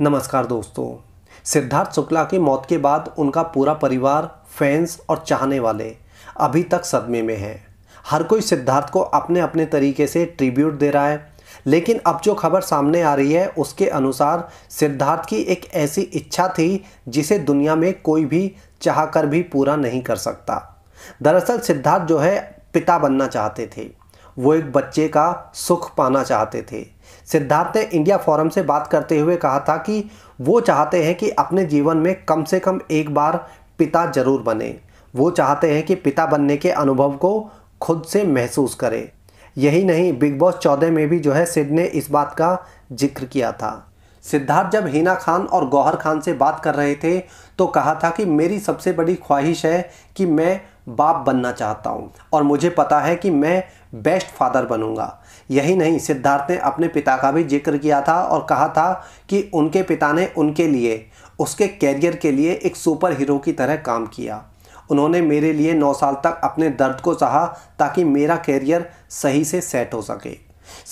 नमस्कार दोस्तों सिद्धार्थ शुक्ला की मौत के बाद उनका पूरा परिवार फैंस और चाहने वाले अभी तक सदमे में है हर कोई सिद्धार्थ को अपने अपने तरीके से ट्रिब्यूट दे रहा है लेकिन अब जो खबर सामने आ रही है उसके अनुसार सिद्धार्थ की एक ऐसी इच्छा थी जिसे दुनिया में कोई भी चाह कर भी पूरा नहीं कर सकता दरअसल सिद्धार्थ जो है पिता बनना चाहते थे वो एक बच्चे का सुख पाना चाहते थे सिद्धार्थ ने इंडिया फोरम से बात करते हुए कहा था कि वो चाहते हैं कि अपने जीवन में कम से कम एक बार पिता जरूर बने वो चाहते हैं कि पिता बनने के अनुभव को खुद से महसूस करें यही नहीं बिग बॉस चौदह में भी जो है सिड ने इस बात का जिक्र किया था सिद्धार्थ जब हिना खान और गौहर खान से बात कर रहे थे तो कहा था कि मेरी सबसे बड़ी ख्वाहिश है कि मैं बाप बनना चाहता हूँ और मुझे पता है कि मैं बेस्ट फादर बनूंगा यही नहीं सिद्धार्थ ने अपने पिता का भी जिक्र किया था और कहा था कि उनके पिता ने उनके लिए उसके कैरियर के लिए एक सुपर हीरो की तरह काम किया उन्होंने मेरे लिए नौ साल तक अपने दर्द को सहा ताकि मेरा कैरियर सही से सेट हो सके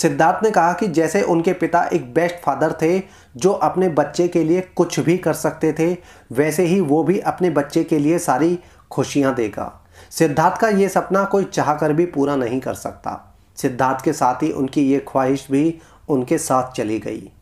सिद्धार्थ ने कहा कि जैसे उनके पिता एक बेस्ट फादर थे जो अपने बच्चे के लिए कुछ भी कर सकते थे वैसे ही वो भी अपने बच्चे के लिए सारी खुशियां देगा सिद्धार्थ का ये सपना कोई चाह कर भी पूरा नहीं कर सकता सिद्धार्थ के साथ ही उनकी ये ख्वाहिश भी उनके साथ चली गई